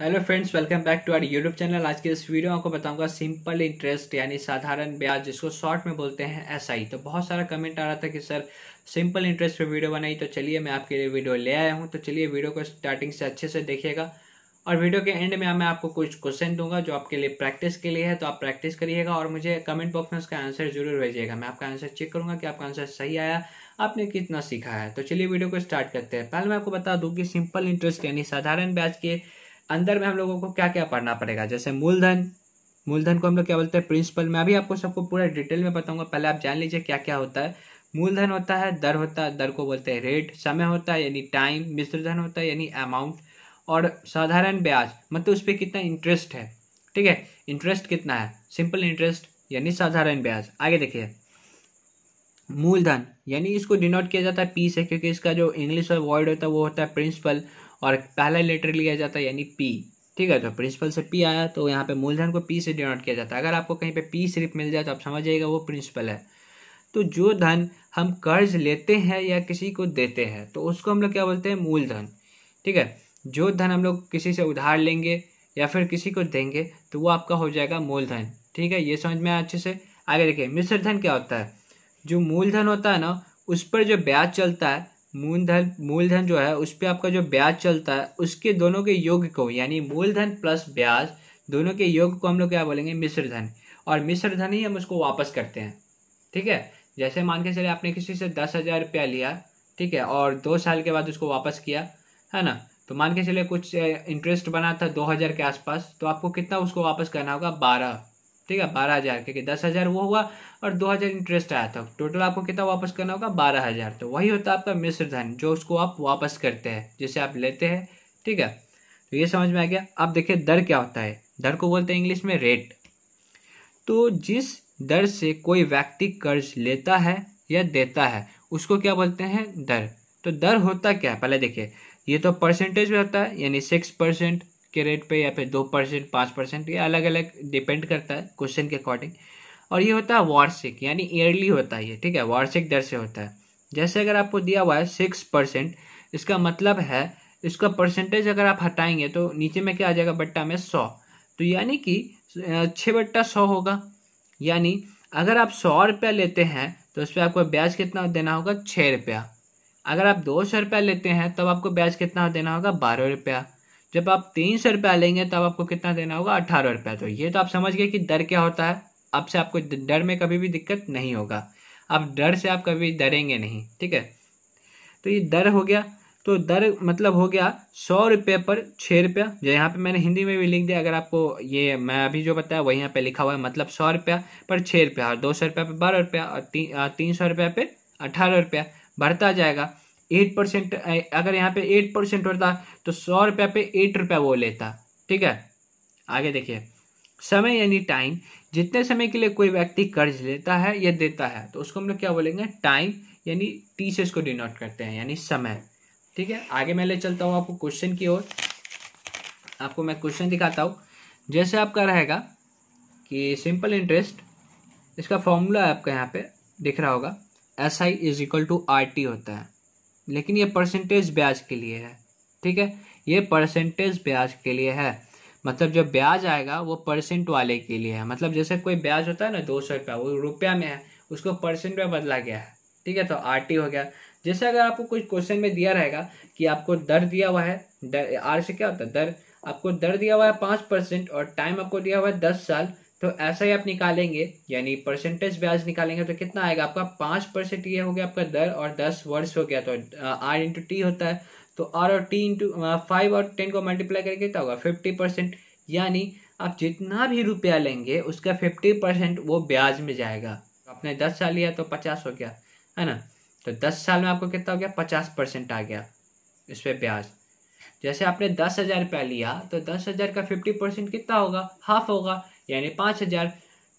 hello friends welcome back to our YouTube channel आज के इस वीडियो में आपको बताऊंगा सिंपल इंटरेस्ट यानी साधारण ब्याज जिसको शॉर्ट में बोलते हैं एसआई तो बहुत सारा कमेंट आ रहा था कि सर सिंपल इंटरेस्ट पे वीडियो बनाई तो चलिए मैं आपके लिए वीडियो ले आया हूँ तो चलिए वीडियो को स्टार्टिंग से अच्छे से देखिएगा और वीडियो के एंड में मैं आपको कुछ क्वेश्चन दूंगा जो आपके लिए प्रैक्टिस के लिए है तो आप प्रैक्टिस करिएगा और मुझे कमेंट बॉक्स में उसका आंसर जरूर भेजिएगा मैं आपका आंसर चेक करूंगा कि आपका आंसर सही आया आपने कितना सीखा है तो चलिए वीडियो को स्टार्ट करते हैं पहले मैं आपको बता दूँ कि सिंपल इंटरेस्ट यानी साधारण ब्याज के अंदर में हम लोगों को क्या क्या पढ़ना पड़ेगा जैसे मूलधन मूलधन को हम लोग क्या बोलते हैं प्रिंसिपल मैं अभी आपको सबको पूरा डिटेल में बताऊंगा पहले आप जान लीजिए क्या क्या होता है मूलधन होता है दर होता है दर को बोलते हैं रेट समय होता है यानी टाइम मिश्रधन होता है यानी अमाउंट और साधारण ब्याज मतलब उस पर कितना इंटरेस्ट है ठीक है इंटरेस्ट कितना है सिंपल इंटरेस्ट यानी साधारण ब्याज आगे देखिए मूलधन यानी इसको डिनोट किया जाता है पी से क्योंकि इसका जो इंग्लिश वर्ड होता है वो होता है प्रिंसिपल और पहला लेटर लिया जाता है यानी पी ठीक है तो प्रिंसिपल से पी आया तो यहाँ पे मूलधन को पी से डिनोट किया जाता है अगर आपको कहीं पे पी सिर्फ मिल जाए तो आप समझ जाइएगा वो प्रिंसिपल है तो जो धन हम कर्ज लेते हैं या किसी को देते हैं तो उसको हम लोग क्या बोलते हैं मूलधन ठीक है जो धन हम लोग किसी से उधार लेंगे या फिर किसी को देंगे तो वो आपका हो जाएगा मूलधन ठीक है ये समझ में आया अच्छे से आगे देखिए मिश्र धन क्या होता है जो मूलधन होता है ना उस पर जो ब्याज चलता है मूलधन मूलधन जो है उस पर आपका जो ब्याज चलता है उसके दोनों के योग को यानी मूलधन प्लस ब्याज दोनों के योग को हम लोग क्या बोलेंगे मिश्र धन और मिश्र धन ही हम उसको वापस करते हैं ठीक है जैसे मान के चले आपने किसी से दस हज़ार रुपया लिया ठीक है और दो साल के बाद उसको वापस किया है ना तो मान के चले कुछ इंटरेस्ट बना था दो हज़ार के आसपास तो आपको कितना उसको वापस करना होगा बारह ठीक है बारह हज़ार क्योंकि दस हज़ार वो हुआ और दो हज़ार इंटरेस्ट आया था टोटल आपको कितना वापस करना होगा बारह हज़ार तो वही होता है आपका मिश्र धन जो उसको आप वापस करते हैं जिसे आप लेते हैं ठीक है तो ये समझ में आ गया अब देखिए दर क्या होता है दर को बोलते हैं इंग्लिश में रेट तो जिस दर से कोई व्यक्ति कर्ज लेता है या देता है उसको क्या बोलते हैं दर तो दर होता क्या है पहले देखिए ये तो परसेंटेज में होता है यानी सिक्स परसेंट के रेट पे या फिर दो परसेंट पाँच परसेंट ये अलग अलग डिपेंड करता है क्वेश्चन के अकॉर्डिंग और ये होता है वार्षिक यानी ईयरली होता है ये ठीक है वार्षिक दर से होता है जैसे अगर आपको दिया हुआ है सिक्स परसेंट इसका मतलब है इसका परसेंटेज अगर आप हटाएंगे तो नीचे में क्या आ जाएगा बट्टा में सौ तो यानी कि छः बट्टा सौ होगा यानी अगर आप सौ रुपया लेते हैं तो उस पर आपको ब्याज कितना देना होगा छः रुपया अगर आप दो सौ रुपया लेते हैं तब तो आपको ब्याज कितना देना होगा बारह रुपया जब आप तीन सौ रुपया लेंगे तब आपको कितना देना होगा अठारह रुपया तो ये तो आप समझ गए कि दर क्या होता है अब से आपको डर में कभी भी दिक्कत नहीं होगा अब डर से आप कभी डरेंगे नहीं ठीक है तो ये दर हो गया तो दर मतलब हो गया सौ रुपये पर छः रुपया जो यहाँ पे मैंने हिंदी में भी लिख दिया अगर आपको ये मैं अभी जो बताया वही यहाँ पे लिखा हुआ है मतलब सौ रुपया पर छः रुपया और दो सौ रुपया पर बारह रुपया और तीन सौ रुपया पे अठारह रुपया बढ़ता जाएगा एट परसेंट अगर यहाँ पे एट परसेंट होता तो सौ रुपया पे एट रुपया वो लेता ठीक है आगे देखिए समय यानी टाइम जितने समय के लिए कोई व्यक्ति कर्ज लेता है या देता है तो उसको हम लोग क्या बोलेंगे टाइम यानी टी से इसको डिनोट करते हैं यानी समय ठीक है आगे मैं ले चलता हूँ आपको क्वेश्चन की ओर आपको मैं क्वेश्चन दिखाता हूँ जैसे आपका रहेगा कि सिंपल इंटरेस्ट इसका फॉर्मूला आपका यहाँ पे दिख रहा होगा S I is equal to R T होता है लेकिन ये परसेंटेज ब्याज के लिए है ठीक है ये परसेंटेज ब्याज के लिए है मतलब जो ब्याज आएगा वो परसेंट वाले के लिए है मतलब जैसे कोई ब्याज होता है ना दो सौ रुपया वो रुपया में है उसको परसेंट में बदला गया है ठीक है तो आर टी हो गया जैसे अगर आपको कुछ क्वेश्चन में दिया रहेगा कि आपको दर दिया हुआ है दर आर से क्या होता है दर आपको दर दिया हुआ है पाँच परसेंट और टाइम आपको दिया हुआ है दस साल तो ऐसा ही आप निकालेंगे यानी परसेंटेज ब्याज निकालेंगे तो कितना आएगा आपका पांच परसेंट ये हो गया आपका दर और दस वर्ष हो गया तो आर इंटू टी होता है तो आर और टी इंटू फाइव और टेन को मल्टीप्लाई करके कितना होगा फिफ्टी परसेंट यानी आप जितना भी रुपया लेंगे उसका फिफ्टी परसेंट वो ब्याज में जाएगा तो आपने दस साल लिया तो पचास हो गया है ना तो दस साल में आपको कितना हो गया पचास परसेंट आ गया इस पर ब्याज जैसे आपने दस हज़ार रुपया लिया तो दस हज़ार का फिफ्टी परसेंट कितना होगा हाफ होगा यानी पाँच हज़ार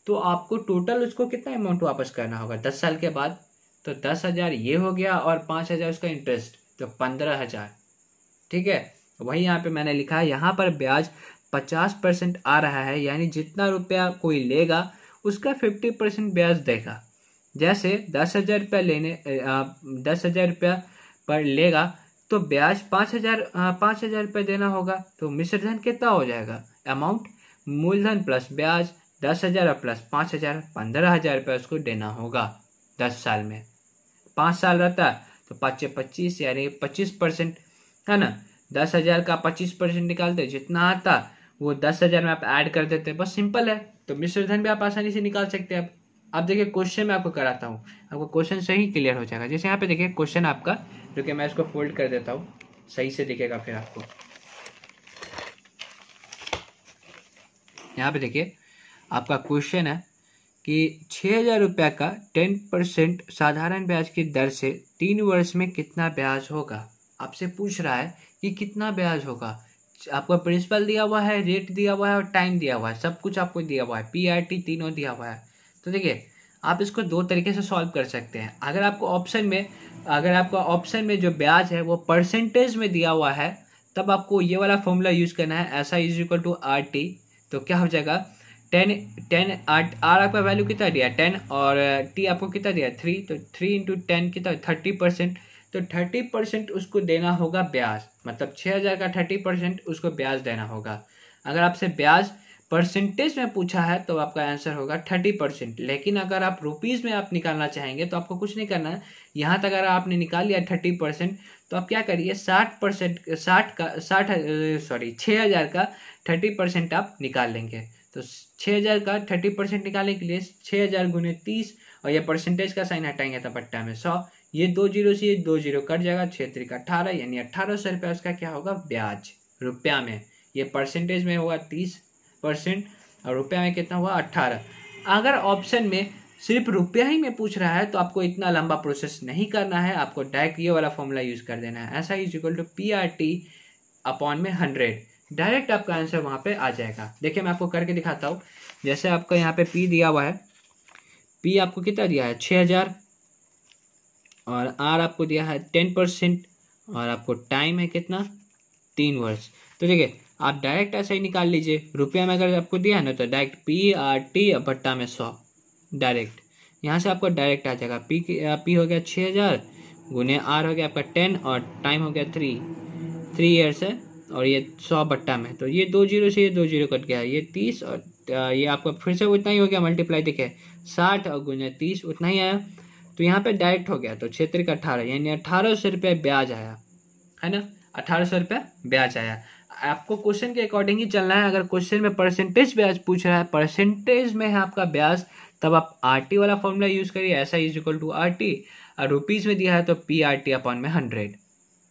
तो आपको टोटल उसको कितना अमाउंट वापस करना होगा दस साल के बाद तो दस हज़ार ये हो गया और पाँच हज़ार उसका इंटरेस्ट तो पंद्रह हज़ार ठीक है वही यहाँ पे मैंने लिखा है यहाँ पर ब्याज पचास परसेंट आ रहा है यानी जितना रुपया कोई लेगा उसका फिफ्टी परसेंट ब्याज देगा जैसे दस हज़ार रुपया लेने दस हज़ार रुपया पर लेगा तो ब्याज पाँच हज़ार पाँच हज़ार रुपये देना होगा तो मिश्रधन कितना हो जाएगा अमाउंट मूलधन प्लस ब्याज दस हजार और प्लस पांच हजार पंद्रह हजार रुपया उसको देना होगा दस साल में पांच साल रहता तो पाँच पच्चीस यानी पच्चीस परसेंट है ना दस हजार का पच्चीस परसेंट निकालते जितना आता वो दस हजार में आप ऐड कर देते बस सिंपल है तो मिश्रधन भी आप आसानी से निकाल सकते हैं आप देखिए क्वेश्चन में आपको कराता हूँ आपको क्वेश्चन सही क्लियर हो जाएगा जैसे यहाँ पे देखिए क्वेश्चन आपका जो कि मैं इसको फोल्ड कर देता हूँ सही से दिखेगा फिर आपको यहाँ पे देखिए आपका क्वेश्चन है कि छः हजार रुपये का टेन परसेंट साधारण ब्याज की दर से तीन वर्ष में कितना ब्याज होगा आपसे पूछ रहा है कि कितना ब्याज होगा आपका प्रिंसिपल दिया हुआ है रेट दिया हुआ है और टाइम दिया हुआ है सब कुछ आपको दिया हुआ है पी तीनों दिया हुआ है तो देखिए आप इसको दो तरीके से सॉल्व कर सकते हैं अगर आपको ऑप्शन में अगर आपका ऑप्शन में जो ब्याज है वो परसेंटेज में दिया हुआ है तब आपको ये वाला फॉर्मूला यूज़ करना है ऐसा is equal to R T तो क्या हो जाएगा टेन टेन आर आर आपका वैल्यू कितना दिया टेन और टी आपको कितना दिया थ्री तो थ्री इंटू टेन कितना थर्टी परसेंट तो थर्टी परसेंट उसको देना होगा ब्याज मतलब छः हज़ार का थर्टी परसेंट उसको ब्याज देना होगा अगर आपसे ब्याज परसेंटेज में पूछा है तो आपका आंसर होगा थर्टी परसेंट लेकिन अगर आप रुपीज़ में आप निकालना चाहेंगे तो आपको कुछ नहीं करना है यहाँ तक अगर आपने निकाल लिया थर्टी परसेंट तो आप क्या करिए साठ परसेंट साठ का साठ सॉरी छः हज़ार का थर्टी परसेंट आप निकाल लेंगे तो छः हज़ार का थर्टी परसेंट निकालने के लिए छः हज़ार गुने तीस और यह परसेंटेज का साइन हटाएंगे तो पट्टा में सौ ये दो जीरो से ये दो जीरो कट जाएगा छः तरीका अठारह यानी अट्ठारह सौ रुपया उसका क्या होगा ब्याज रुपया में ये परसेंटेज में होगा तीस परसेंट और रुपया में कितना हुआ अट्ठारह अगर ऑप्शन में सिर्फ रुपया ही में पूछ रहा है तो आपको इतना लंबा प्रोसेस नहीं करना है आपको डायरेक्ट ये वाला फॉर्मूला यूज़ कर देना है ऐसा is equal to P R T upon में हंड्रेड डायरेक्ट आपका आंसर वहाँ पे आ जाएगा देखिए मैं आपको करके दिखाता हूँ जैसे आपका यहाँ पे पी दिया हुआ है पी आपको कितना दिया है छः हज़ार और आर आपको दिया है टेन परसेंट और आपको टाइम है कितना तीन वर्ष तो देखिए आप डायरेक्ट ऐसे ही निकाल लीजिए रुपया में अगर आपको दिया है ना तो डायरेक्ट पी आर टी भट्टा में सौ डायरेक्ट यहाँ से आपको डायरेक्ट आ जाएगा पी पी हो गया छः हज़ार गुने आर हो गया आपका टेन और टाइम हो गया थ्री थ्री ईयर्स है और ये सौ भट्टा में तो ये दो जीरो से ये दो जीरो कट गया ये तीस और ये आपका फिर से उतना ही हो गया मल्टीप्लाई देखे साठ और गुने तीस उतना ही आया तो यहाँ पे डायरेक्ट हो गया तो क्षेत्र का अठारह यानी अठारह सौ रुपये ब्याज आया है ना अठारह सौ रुपये ब्याज आया आपको क्वेश्चन के अकॉर्डिंग ही चलना है अगर क्वेश्चन में परसेंटेज ब्याज पूछ रहा है परसेंटेज में है आपका ब्याज तब आप आर टी वाला फॉर्मूला यूज करिए ऐसा is equal to R T और रुपीज में दिया है तो पी आर टी अपॉन में हंड्रेड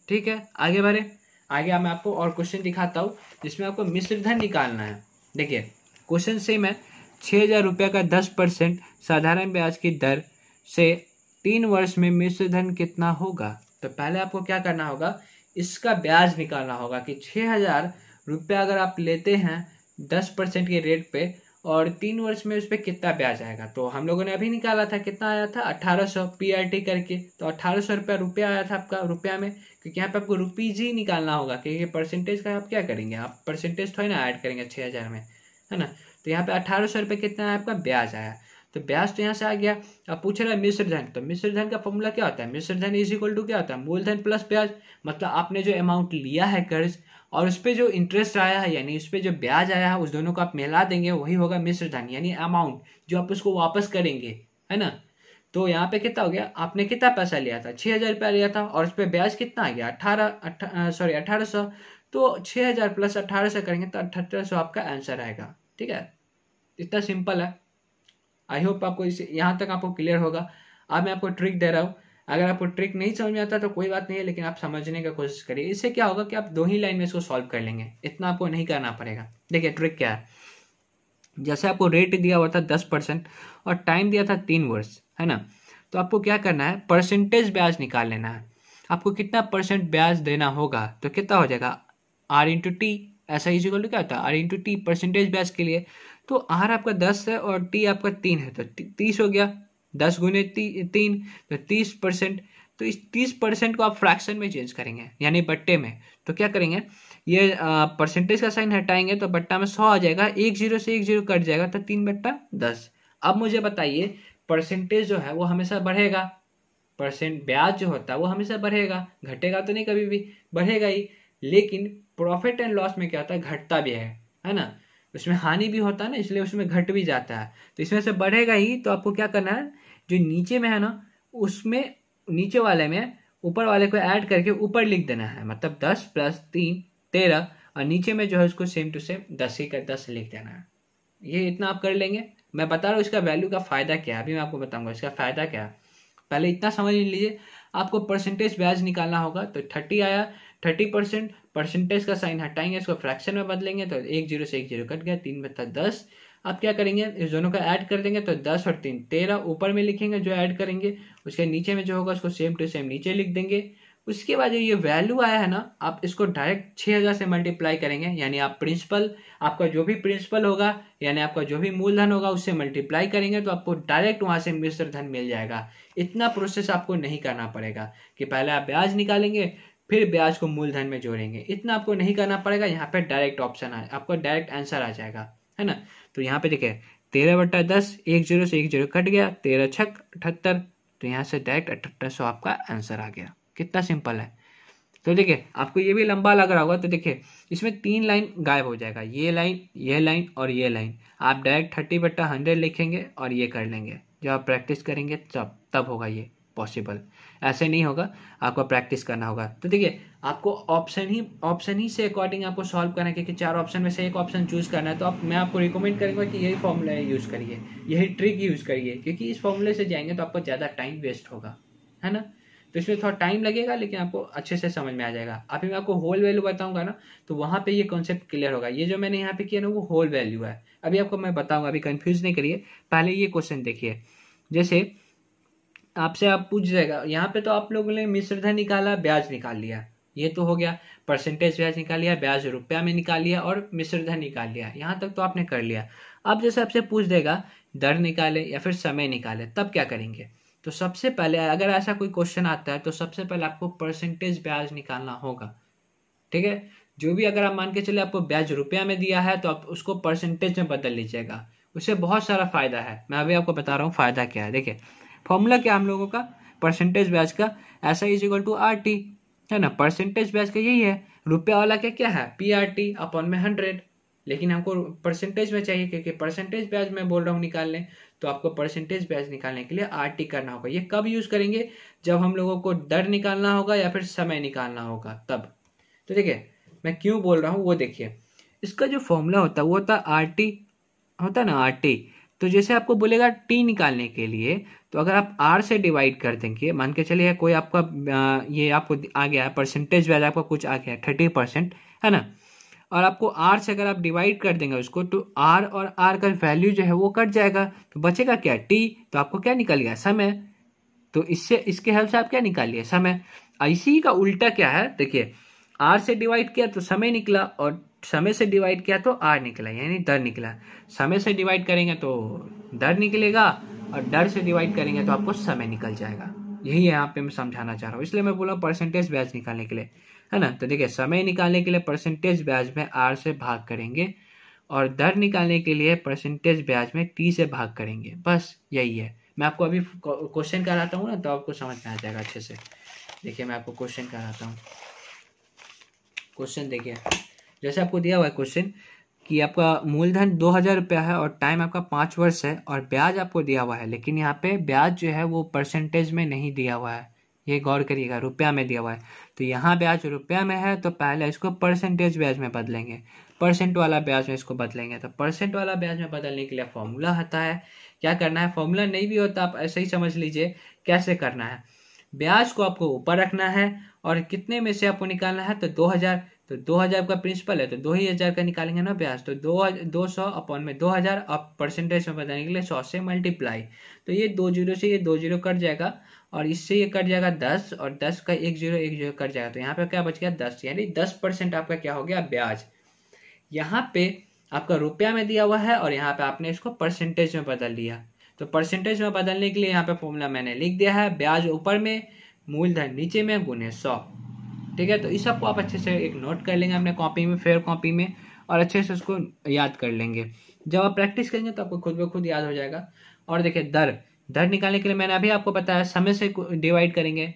ठीक है आगे बढ़े आगे मैं आपको और क्वेश्चन दिखाता हूँ जिसमें आपको मिश्र धन निकालना है देखिए क्वेश्चन सेम है छः हजार रुपये का दस परसेंट साधारण ब्याज की दर से तीन वर्ष में मिश्र धन कितना होगा तो पहले आपको क्या करना होगा इसका ब्याज निकालना होगा कि छः हज़ार रुपया अगर आप लेते हैं दस परसेंट के रेट पे और तीन वर्ष में उस पर कितना ब्याज आएगा तो हम लोगों ने अभी निकाला था कितना आया था अट्ठारह सौ पी आर टी करके तो अट्ठारह सौ रुपया रुपया आया था आपका रुपया में क्योंकि यहाँ पे आपको रुपीज ही निकालना होगा क्योंकि परसेंटेज का आप क्या करेंगे आप परसेंटेज थोड़ी ना ऐड करेंगे छः हज़ार में है ना तो यहाँ पे अट्ठारह सौ रुपये कितना आपका ब्याज आया तो ब्याज तो यहाँ से आ गया अब पूछ रहा है धन तो धन का फॉर्मूला क्या होता है धन इज इक्वल टू क्या होता है मूलधन प्लस ब्याज मतलब आपने जो अमाउंट लिया है कर्ज और उस पर जो इंटरेस्ट आया है यानी उस पर जो ब्याज आया है उस दोनों को आप मिला देंगे वही होगा मिश्र धन यानी अमाउंट जो आप उसको वापस करेंगे है ना तो यहाँ पे कितना हो गया आपने कितना पैसा लिया था छः हज़ार रुपया लिया था और उस पर ब्याज कितना आ गया अठारह सॉरी अठारह सौ तो छः हज़ार प्लस अठारह सौ करेंगे तो अठहत्तर सौ आपका आंसर आएगा ठीक है इतना सिंपल है आई होप आपको इसे यहाँ तक आपको क्लियर होगा अब मैं आपको ट्रिक दे रहा हूँ अगर आपको ट्रिक नहीं समझ में आता तो कोई बात नहीं है लेकिन आप समझने का कोशिश करिए इससे क्या होगा कि आप दो ही लाइन में इसको सॉल्व कर लेंगे इतना आपको नहीं करना पड़ेगा देखिए ट्रिक क्या है जैसे आपको रेट दिया हुआ था दस परसेंट और टाइम दिया था तीन वर्ष है ना तो आपको क्या करना है परसेंटेज ब्याज निकाल लेना है आपको कितना परसेंट ब्याज देना होगा तो कितना हो जाएगा आर इंटू टी ऐसा इजिकल क्या होता है आर इंटू टी परसेंटेज ब्याज के लिए तो आर आपका दस है और टी आपका तीन है तो तीस हो गया दस गुने तीन तो तीस परसेंट तो इस तीस परसेंट को आप फ्रैक्शन में चेंज करेंगे यानी बट्टे में तो क्या करेंगे ये परसेंटेज का साइन हटाएंगे तो बट्टा में सौ आ जाएगा एक जीरो से एक जीरो कट जाएगा तो तीन बट्टा दस अब मुझे बताइए परसेंटेज जो है वो हमेशा बढ़ेगा परसेंट ब्याज जो होता है वो हमेशा बढ़ेगा घटेगा तो नहीं कभी भी बढ़ेगा ही लेकिन प्रॉफिट एंड लॉस में क्या होता है घटता भी है है ना उसमें हानि भी होता है ना इसलिए उसमें घट भी जाता है तो इसमें से बढ़ेगा ही तो आपको क्या करना है जो नीचे में है ना उसमें नीचे वाले में ऊपर वाले को ऐड करके ऊपर लिख देना है मतलब दस प्लस तीन तेरह और नीचे में जो है उसको सेम टू सेम दस ही कर दस लिख देना है ये इतना आप कर लेंगे मैं बता रहा हूँ इसका वैल्यू का फ़ायदा क्या है अभी मैं आपको बताऊंगा इसका फ़ायदा क्या है पहले इतना समझ लीजिए आपको परसेंटेज ब्याज निकालना होगा तो थर्टी आया थर्टी परसेंट परसेंटेज का साइन हटाएंगे इसको फ्रैक्शन में बदलेंगे तो एक जीरो से एक जीरो कट गया तीन बत्ता दस अब क्या करेंगे इस दोनों का ऐड कर देंगे तो दस और तीन तेरह ऊपर में लिखेंगे जो ऐड करेंगे उसके नीचे में जो होगा उसको सेम टू सेम नीचे लिख देंगे उसके बाद जो ये वैल्यू आया है ना आप इसको डायरेक्ट छः हज़ार से मल्टीप्लाई करेंगे यानी आप प्रिंसिपल आपका जो भी प्रिंसिपल होगा यानी आपका जो भी मूलधन होगा उससे मल्टीप्लाई करेंगे तो आपको डायरेक्ट वहाँ से मिश्र धन मिल जाएगा इतना प्रोसेस आपको नहीं करना पड़ेगा कि पहले आप ब्याज निकालेंगे फिर ब्याज को मूलधन में जोड़ेंगे इतना आपको नहीं करना पड़ेगा यहाँ पे डायरेक्ट ऑप्शन आए आपका डायरेक्ट आंसर आ जाएगा है ना तो यहाँ पे देखिए तेरह बट्टा दस एक जीरो से एक जीरो कट गया तेरह छक अठहत्तर तो यहाँ से डायरेक्ट अठहत्तर सौ आपका आंसर आ गया कितना सिंपल है तो देखिए आपको ये भी लंबा लग रहा होगा तो देखिए इसमें तीन लाइन गायब हो जाएगा ये लाइन ये लाइन और ये लाइन आप डायरेक्ट थर्टी बट्टा हंड्रेड लिखेंगे और ये कर लेंगे जब आप प्रैक्टिस करेंगे तब तब होगा ये पॉसिबल ऐसे नहीं होगा आपको प्रैक्टिस करना होगा तो देखिए आपको ऑप्शन ही ऑप्शन ही से अकॉर्डिंग आपको सॉल्व करना है क्योंकि चार ऑप्शन में से एक ऑप्शन चूज करना है तो आप मैं आपको रिकमेंड करूंगा कि यही फॉर्मूला यूज़ करिए यही ट्रिक यूज़ करिए क्योंकि इस फॉर्मूले से जाएंगे तो आपको ज़्यादा टाइम वेस्ट होगा है ना तो इसमें थोड़ा टाइम लगेगा लेकिन आपको अच्छे से समझ में आ जाएगा अभी मैं आपको होल वैल्यू बताऊंगा ना तो वहां पे ये कॉन्सेप्ट क्लियर होगा ये जो मैंने यहाँ पे किया ना वो होल वैल्यू है अभी आपको मैं बताऊंगा अभी कंफ्यूज नहीं करिए पहले ये क्वेश्चन देखिए जैसे आपसे आप पूछ जाएगा यहाँ पे तो आप लोगों ने मिश्रधन निकाला ब्याज निकाल लिया ये तो हो गया परसेंटेज ब्याज निकाल लिया ब्याज रुपया में निकाल लिया और मिश्रधन निकाल लिया यहाँ तक तो आपने कर लिया अब जैसे आपसे पूछ देगा दर निकाले या फिर समय निकाले तब क्या करेंगे तो सबसे पहले अगर ऐसा कोई क्वेश्चन आता है तो सबसे पहले आपको परसेंटेज ब्याज निकालना होगा ठीक है जो भी अगर आप मान के चले आपको ब्याज रुपया में दिया है तो आप उसको परसेंटेज में बदल लीजिएगा उससे बहुत सारा फायदा है मैं अभी आपको बता रहा हूँ फायदा क्या है देखिए फॉर्मूला क्या हम लोगों का परसेंटेज ब्याज का ऐसा is equal to R T है ना परसेंटेज ब्याज का यही है रुपया वाला क्या क्या है पी आर टी अपॉन में हंड्रेड लेकिन हमको परसेंटेज में चाहिए क्योंकि परसेंटेज ब्याज में बोल रहा हूँ निकाल लें तो आपको परसेंटेज ब्याज निकालने के लिए आर टी करना होगा ये कब यूज़ करेंगे जब हम लोगों को दर निकालना होगा या फिर समय निकालना होगा तब तो देखिए मैं क्यों बोल रहा हूँ वो देखिए इसका जो फॉर्मूला होता है वो होता है आर टी होता है ना आर टी तो जैसे आपको बोलेगा टी निकालने के लिए तो अगर आप आर से डिवाइड कर देंगे मान के चलिए कोई आपका ये आपको आ गया है परसेंटेज वाला आपका कुछ आ गया है थर्टी परसेंट है ना और आपको आर से अगर आप डिवाइड कर देंगे उसको तो आर और आर का वैल्यू जो है वो कट जाएगा तो बचेगा क्या टी तो आपको क्या निकल गया समय तो इससे इसके हेल्प से आप क्या निकालिए समय इसी का उल्टा क्या है देखिए आर से डिवाइड किया तो समय निकला और समय से डिवाइड किया तो आर निकला यानी दर निकला समय से डिवाइड करेंगे तो दर निकलेगा और दर से डिवाइड करेंगे तो आपको समय निकल जाएगा यही यहाँ पे मैं समझाना चाह रहा हूँ इसलिए मैं बोला परसेंटेज ब्याज निकालने के लिए है ना तो देखिए समय निकालने के लिए परसेंटेज ब्याज में आर से भाग करेंगे और दर निकालने के लिए परसेंटेज ब्याज में टी से भाग करेंगे बस यही है मैं आपको अभी क्वेश्चन कराता हूँ ना तो आपको समझ में आ जाएगा अच्छे से देखिए मैं आपको क्वेश्चन कराता हूँ क्वेश्चन देखिए जैसे आपको दिया हुआ है क्वेश्चन कि आपका मूलधन दो हज़ार रुपया है और टाइम आपका पाँच वर्ष है और ब्याज आपको दिया हुआ है लेकिन यहाँ पे ब्याज जो है वो परसेंटेज में नहीं दिया हुआ है ये गौर करिएगा रुपया में दिया हुआ है तो यहाँ ब्याज रुपया में है तो पहले इसको परसेंटेज ब्याज में बदलेंगे परसेंट वाला ब्याज में इसको बदलेंगे तो परसेंट वाला ब्याज में बदलने के लिए फॉर्मूला होता है क्या करना है फॉर्मूला नहीं भी होता आप ऐसे ही समझ लीजिए कैसे करना है ब्याज को आपको ऊपर रखना है और कितने में से आपको निकालना है तो दो हजार तो दो हजार का प्रिंसिपल है तो दो ही हजार का निकालेंगे ना ब्याज तो दो दो सौ अपॉन में दो हजार अब परसेंटेज में बताने के लिए सौ से मल्टीप्लाई तो ये दो जीरो से ये दो जीरो कट जाएगा और इससे ये कट जाएगा दस और दस का एक जीरो एक जीरो कट जाएगा तो यहाँ पे क्या बच गया दस यानी दस परसेंट आपका क्या हो गया ब्याज यहाँ पे आपका रुपया में दिया हुआ है और यहाँ पे आपने इसको परसेंटेज में बदल लिया तो परसेंटेज में बदलने के लिए यहाँ पे फॉर्मूला मैंने लिख दिया है ब्याज ऊपर में मूलधन नीचे में गुने सौ ठीक है तो इस सबको आप अच्छे से एक नोट कर लेंगे अपने कॉपी में फेयर कॉपी में और अच्छे से उसको याद कर लेंगे जब आप प्रैक्टिस करेंगे तो आपको खुद ब खुद याद हो जाएगा और देखिए दर दर निकालने के लिए मैंने अभी आपको बताया समय से डिवाइड करेंगे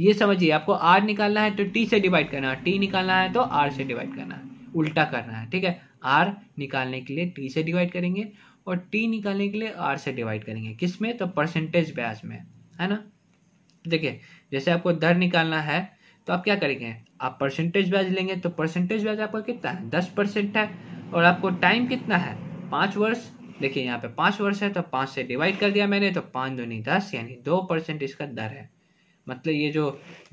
ये समझिए आपको आर निकालना है तो टी से डिवाइड करना है टी निकालना है तो आर से डिवाइड करना है उल्टा करना है ठीक है आर निकालने के लिए टी से डिवाइड करेंगे और टी निकालने के लिए आर से डिवाइड करेंगे किस में तो परसेंटेज ब्याज में है ना देखिए जैसे आपको दर निकालना है तो आप क्या करेंगे आप परसेंटेज ब्याज लेंगे तो परसेंटेज ब्याज आपका कितना है दस परसेंट है और आपको टाइम कितना है पाँच वर्ष देखिए यहाँ पे पाँच वर्ष है तो पाँच से डिवाइड कर दिया मैंने तो पाँच नहीं दस यानी दो परसेंट इसका दर है मतलब ये जो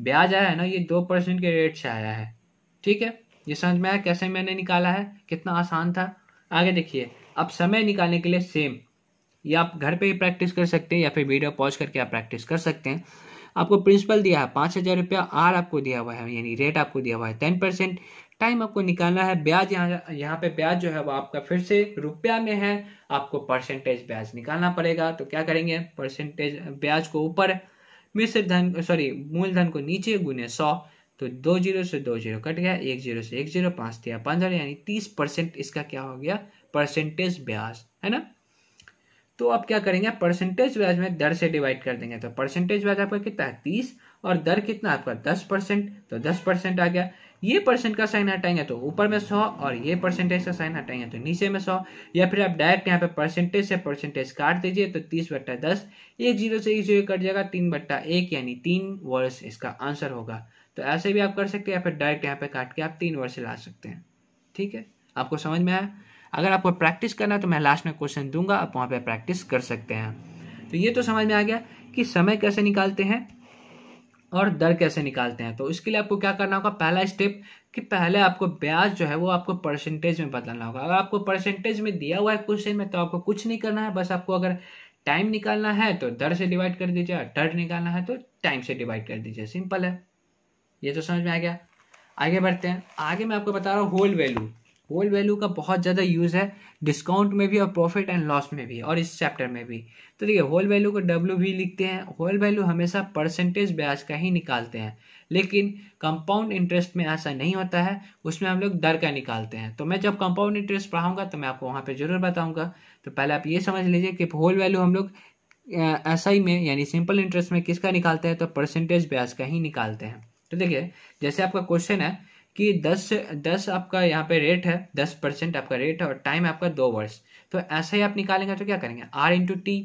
ब्याज आया है ना ये दो परसेंट के रेट से आया है ठीक है ये समझ में आया कैसे मैंने निकाला है कितना आसान था आगे देखिए अब समय निकालने के लिए सेम ये आप घर पर ही प्रैक्टिस कर सकते हैं या फिर वीडियो पॉज करके आप प्रैक्टिस कर सकते हैं आपको प्रिंसिपल दिया है पाँच हज़ार रुपया आर आपको दिया हुआ है यानी रेट आपको दिया हुआ है टेन परसेंट टाइम आपको निकालना है ब्याज यहाँ यहाँ पे ब्याज जो है वो आपका फिर से रुपया में है आपको परसेंटेज ब्याज निकालना पड़ेगा तो क्या करेंगे परसेंटेज ब्याज को ऊपर मिश्र धन सॉरी मूलधन को नीचे गुने सौ तो दो जीरो से दो जीरो कट गया एक जीरो से एक जीरो पाँच दिया पंद्रह यानी तीस परसेंट इसका क्या हो गया परसेंटेज ब्याज है ना तो आप क्या करेंगे परसेंटेज वाइज में दर से डिवाइड कर देंगे तो परसेंटेज वाइज आपका कितना है तीस और दर कितना आपका दस परसेंट तो दस परसेंट आ गया ये परसेंट का साइन हटाएंगे तो ऊपर में सौ और ये परसेंटेज का साइन हटाएंगे तो नीचे में सौ या फिर आप डायरेक्ट यहाँ पे परसेंटेज से परसेंटेज काट दीजिए तो तीस बट्टा दस एक जीरो से एक जीरो कट जाएगा तीन बट्टा एक यानी तीन वर्ष इसका आंसर होगा तो ऐसे भी आप कर सकते हैं या फिर डायरेक्ट यहाँ पे काट के आप तीन वर्ष ला सकते हैं ठीक है आपको समझ में आया अगर आपको प्रैक्टिस करना है तो मैं लास्ट में क्वेश्चन दूंगा आप वहां पर प्रैक्टिस कर सकते हैं तो ये तो समझ में आ गया कि समय कैसे निकालते हैं और दर कैसे निकालते हैं तो इसके लिए आपको क्या करना होगा पहला स्टेप कि पहले आपको ब्याज जो है वो आपको परसेंटेज में बदलना होगा अगर आपको परसेंटेज में दिया हुआ है क्वेश्चन में तो आपको कुछ नहीं करना है बस आपको अगर टाइम निकालना है तो दर से डिवाइड कर दीजिए और दर निकालना है तो टाइम से डिवाइड कर दीजिए सिंपल है ये तो समझ में आ गया आगे बढ़ते हैं आगे मैं आपको बता रहा हूँ होल वैल्यू होल वैल्यू का बहुत ज़्यादा यूज़ है डिस्काउंट में भी और प्रॉफिट एंड लॉस में भी और इस चैप्टर में भी तो देखिए होल वैल्यू को डब्ल्यू भी लिखते हैं होल वैल्यू हमेशा परसेंटेज ब्याज का ही निकालते हैं लेकिन कंपाउंड इंटरेस्ट में ऐसा नहीं होता है उसमें हम लोग दर का निकालते हैं तो मैं जब कंपाउंड इंटरेस्ट पढ़ाऊंगा तो मैं आपको वहाँ पर ज़रूर बताऊँगा तो पहले आप ये समझ लीजिए कि होल वैल्यू हम लोग एस आई में यानी सिंपल इंटरेस्ट में किसका निकालते हैं तो परसेंटेज ब्याज का ही निकालते हैं तो देखिए जैसे आपका क्वेश्चन है कि दस दस आपका यहाँ पे रेट है दस परसेंट आपका रेट है और टाइम आपका दो वर्ष तो ऐसा ही आप निकालेंगे तो क्या करेंगे आर इंटू टी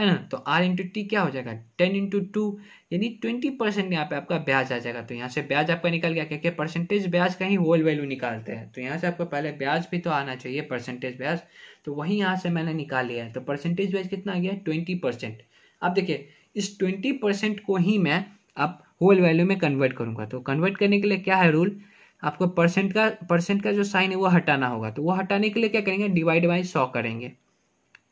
है ना तो आर इंटू टी क्या हो जाएगा टेन इंटू टू यानी ट्वेंटी परसेंट यहाँ पे आपका ब्याज आ जाएगा तो यहाँ से ब्याज आपका निकल गया क्या क्या परसेंटेज ब्याज का ही होल वैल्यू निकालते हैं तो यहाँ से आपको पहले ब्याज भी तो आना चाहिए परसेंटेज ब्याज तो वही यहाँ से मैंने निकाल लिया है तो परसेंटेज ब्याज कितना आ गया ट्वेंटी परसेंट अब देखिए इस ट्वेंटी परसेंट को ही मैं आप होल वैल्यू में कन्वर्ट करूंगा तो कन्वर्ट करने के लिए क्या है रूल आपको परसेंट का परसेंट का जो साइन है वो हटाना होगा तो वो हटाने के लिए क्या करेंगे डिवाइड बाई सौ करेंगे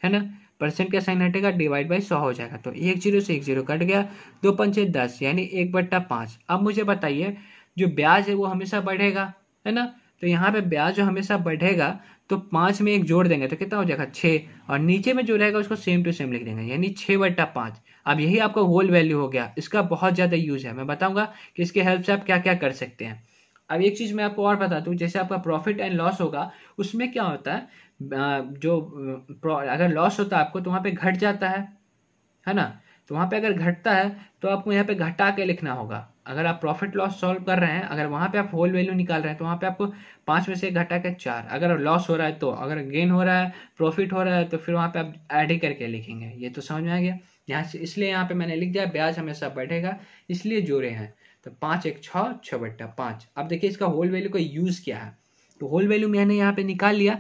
है ना परसेंट का साइन हटेगा डिवाइड बाय सौ हो जाएगा तो एक जीरो से एक जीरो कट गया दो पंचे दस यानी एक बट्टा पाँच अब मुझे बताइए जो ब्याज है वो हमेशा बढ़ेगा है ना तो यहाँ पे ब्याज जो हमेशा बढ़ेगा तो पाँच में एक जोड़ देंगे तो कितना हो जाएगा छः और नीचे में जो रहेगा उसको सेम टू सेम लिख देंगे यानी छः बट्टा पाँच अब यही आपका होल वैल्यू हो गया इसका बहुत ज़्यादा यूज है मैं बताऊँगा कि इसके हेल्प से आप क्या क्या कर सकते हैं अब एक चीज़ मैं आपको और बता दू जैसे आपका प्रॉफिट एंड लॉस होगा उसमें क्या होता है जो अगर लॉस होता है आपको तो वहां पे घट जाता है है ना तो वहां पे अगर घटता है तो आपको यहाँ पे घटा के लिखना होगा अगर आप प्रॉफिट लॉस सॉल्व कर रहे हैं अगर वहां पे आप होल वैल्यू निकाल रहे हैं तो वहां पे आपको पांच में से घटा के चार अगर लॉस हो रहा है तो अगर गेन हो रहा है प्रॉफिट हो रहा है तो फिर वहां पे आप ऐड ही करके लिखेंगे ये तो समझ में आ गया यहाँ से इसलिए यहाँ पे मैंने लिख दिया ब्याज हमेशा बढ़ेगा इसलिए जोड़े हैं तो पाँच एक छः छः बट्टा पाँच अब देखिए इसका होल वैल्यू का यूज़ क्या है तो होल वैल्यू मैंने यहाँ पे निकाल लिया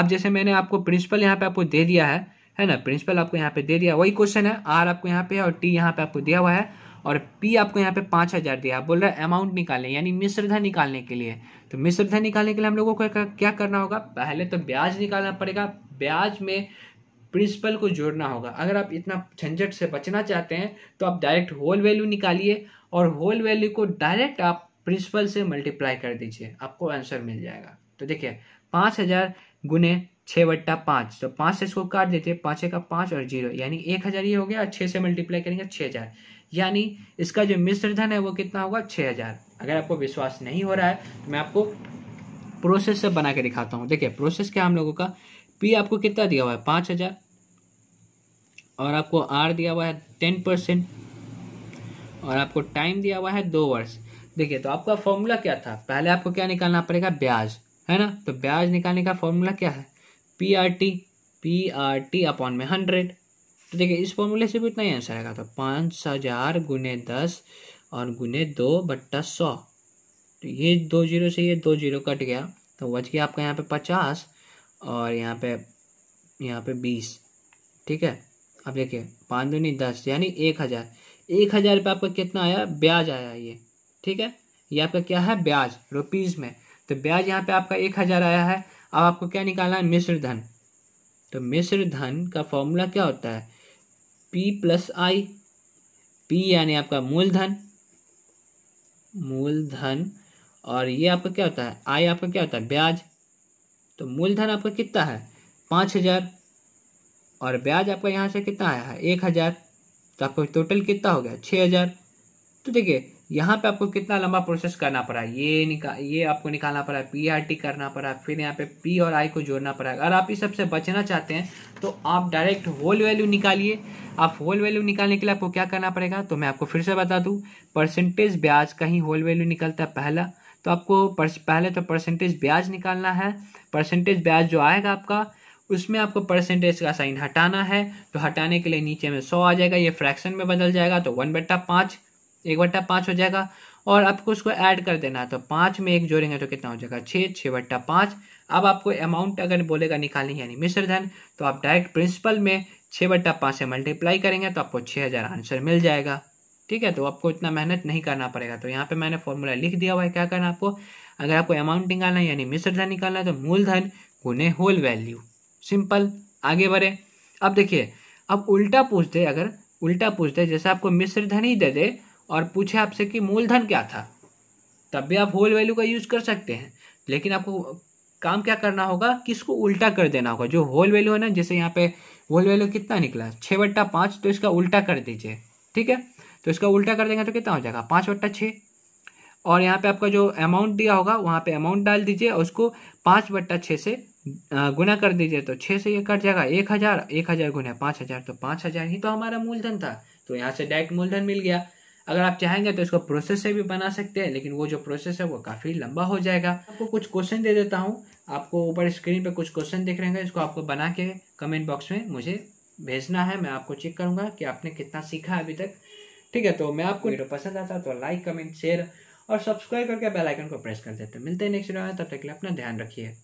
अब जैसे मैंने आपको प्रिंसिपल यहाँ पे आपको दे दिया है है ना प्रिंसिपल आपको यहाँ पे दे दिया वही क्वेश्चन है आर आपको यहाँ पे है और टी यहाँ पे आपको दिया हुआ है और पी आपको यहाँ पे पाँच हज़ार दिया बोल रहा है अमाउंट निकालने यानी मिश्रधन निकालने के लिए तो मिश्रधन निकालने के लिए हम लोगों को क्या करना होगा पहले तो ब्याज निकालना पड़ेगा ब्याज में प्रिंसिपल को जोड़ना होगा अगर आप इतना झंझट से बचना चाहते हैं तो आप डायरेक्ट होल वैल्यू निकालिए और होल वैल्यू को डायरेक्ट आप प्रिंसिपल से मल्टीप्लाई कर दीजिए आपको आंसर मिल जाएगा तो देखिए पाँच हज़ार गुने छः बट्टा पाँच तो पाँच से इसको काट देते हैं पाँच का पाँच और जीरो यानी एक हज़ार ये हो गया और छः से मल्टीप्लाई करेंगे छः हज़ार यानी इसका जो मिश्र धन है वो कितना होगा छः हज़ार अगर आपको विश्वास नहीं हो रहा है तो मैं आपको प्रोसेस से बना के दिखाता हूँ देखिए प्रोसेस क्या हम लोगों का पी आपको कितना दिया हुआ है पाँच हज़ार और आपको आर दिया हुआ है टेन परसेंट और आपको टाइम दिया हुआ है दो वर्ष देखिए तो आपका फॉर्मूला क्या था पहले आपको क्या निकालना पड़ेगा ब्याज है ना तो ब्याज निकालने का फॉर्मूला क्या है P R T P R T upon में हंड्रेड तो देखिए इस फॉर्मूले से भी उतना ही आंसर आएगा तो पाँच हजार गुने दस और गुने दो बट्टा सौ तो ये दो जीरो से ये दो जीरो कट गया तो बच गया आपका यहाँ पे पचास और यहाँ पे यहाँ पे बीस ठीक है अब देखिए पाँच दूनी दस यानी एक हज़ार एक हज़ार रुपये आपका कितना आया ब्याज आया ये ठीक है ये आपका क्या है ब्याज रुपीज़ में तो ब्याज यहाँ पे आपका एक हज़ार आया है अब आपको क्या निकालना है मिश्र धन तो मिश्र धन का फॉर्मूला क्या होता है पी प्लस आई पी यानी आपका मूलधन मूलधन और ये आपका क्या होता है आई आपका क्या होता है ब्याज तो मूलधन आपका कितना है पाँच हज़ार और ब्याज आपका यहाँ से कितना आया है एक हज़ार तो आपको टोटल कितना हो गया छः हज़ार तो देखिए यहाँ पे आपको कितना लंबा प्रोसेस करना पड़ा ये निकाल ये आपको निकालना पड़ा पी आर टी करना पड़ा फिर यहाँ पे पी और आई को जोड़ना पड़ा अगर आप इस सबसे बचना चाहते हैं तो आप डायरेक्ट होल वैल्यू निकालिए आप होल वैल्यू निकालने के लिए आपको क्या करना पड़ेगा तो मैं आपको फिर से बता दूँ परसेंटेज ब्याज कहीं होल वैल्यू निकलता है पहला तो आपको पहले तो परसेंटेज ब्याज निकालना है परसेंटेज ब्याज जो आएगा आपका उसमें आपको परसेंटेज का साइन हटाना है तो हटाने के लिए नीचे में सौ आ जाएगा ये फ्रैक्शन में बदल जाएगा तो वन बट्टा पाँच एक बट्टा पाँच हो जाएगा और आपको उसको ऐड कर देना है तो पाँच में एक जोड़ेंगे तो कितना हो जाएगा छः छः बट्टा पाँच अब आपको अमाउंट अगर बोलेगा निकालनी यानी मिश्र धन तो आप डायरेक्ट प्रिंसिपल में छः बट्टा पाँच से मल्टीप्लाई करेंगे तो आपको छः हज़ार आंसर मिल जाएगा ठीक है तो आपको इतना मेहनत नहीं करना पड़ेगा तो यहाँ पे मैंने फॉर्मूला लिख दिया हुआ है क्या करना आपको अगर आपको अमाउंट निकालना है यानी मिश्र धन निकालना है तो मूलधन गुने होल वैल्यू सिंपल आगे बढ़े अब देखिए अब उल्टा पूछ दे अगर उल्टा पूछ दे जैसे आपको मिश्र धन ही दे दे और पूछे आपसे कि मूलधन क्या था तब भी आप होल वैल्यू का यूज कर सकते हैं लेकिन आपको काम क्या करना होगा कि इसको उल्टा कर देना होगा जो होल वैल्यू है ना जैसे यहाँ पे होल वैल्यू कितना निकला छः बट्टा पाँच तो इसका उल्टा कर दीजिए ठीक है तो इसका उल्टा कर देंगे तो कितना हो जाएगा पाँच बट्टा छः और यहाँ पे आपका जो अमाउंट दिया होगा वहाँ पे अमाउंट डाल दीजिए और उसको पाँच बट्टा छः से गुना कर दीजिए तो छः से ये कट जाएगा एक हज़ार एक हज़ार गुना पाँच हज़ार तो पाँच हज़ार ही तो हमारा मूलधन था तो यहाँ से डायरेक्ट मूलधन मिल गया अगर आप चाहेंगे तो इसको प्रोसेस से भी बना सकते हैं लेकिन वो जो प्रोसेस है वो काफ़ी लंबा हो जाएगा आपको कुछ क्वेश्चन दे देता हूँ आपको ऊपर स्क्रीन पे कुछ क्वेश्चन दिख रहे हैं इसको आपको बना के कमेंट बॉक्स में मुझे भेजना है मैं आपको चेक करूँगा कि आपने कितना सीखा अभी तक ठीक है तो मैं आपको वीडियो पसंद आता तो लाइक कमेंट शेयर और सब्सक्राइब करके बेल आइकन को प्रेस कर देते हैं मिलते हैं नेक्स्ट वीडियो में तब तक के लिए अपना ध्यान रखिए